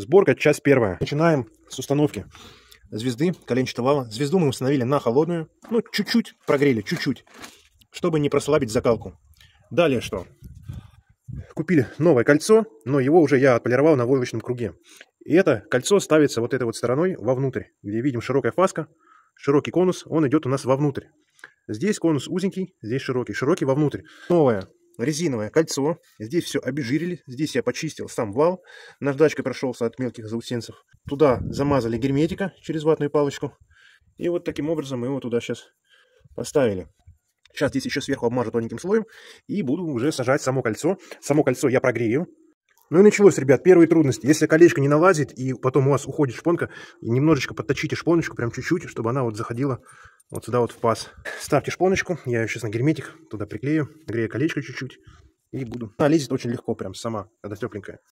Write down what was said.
Сборка, часть первая. Начинаем с установки звезды коленчатого вала. Звезду мы установили на холодную, ну, чуть-чуть прогрели, чуть-чуть, чтобы не прослабить закалку. Далее что? Купили новое кольцо, но его уже я отполировал на войлочном круге. И это кольцо ставится вот этой вот стороной вовнутрь, где видим широкая фаска, широкий конус, он идет у нас вовнутрь. Здесь конус узенький, здесь широкий, широкий вовнутрь. Новое резиновое кольцо. Здесь все обезжирили. Здесь я почистил сам вал. Наждачкой прошелся от мелких заусенцев. Туда замазали герметика через ватную палочку. И вот таким образом мы его туда сейчас поставили. Сейчас здесь еще сверху обмажу тоненьким слоем. И буду уже сажать само кольцо. Само кольцо я прогрею. Ну и началось, ребят, первые трудности. Если колечко не налазит, и потом у вас уходит шпонка, немножечко подточите шпоночку, прям чуть-чуть, чтобы она вот заходила вот сюда вот в паз. Ставьте шпоночку. Я ее сейчас на герметик туда приклею. Нагрею колечко чуть-чуть. И буду. Она лезет очень легко прям сама, когда тепленькая.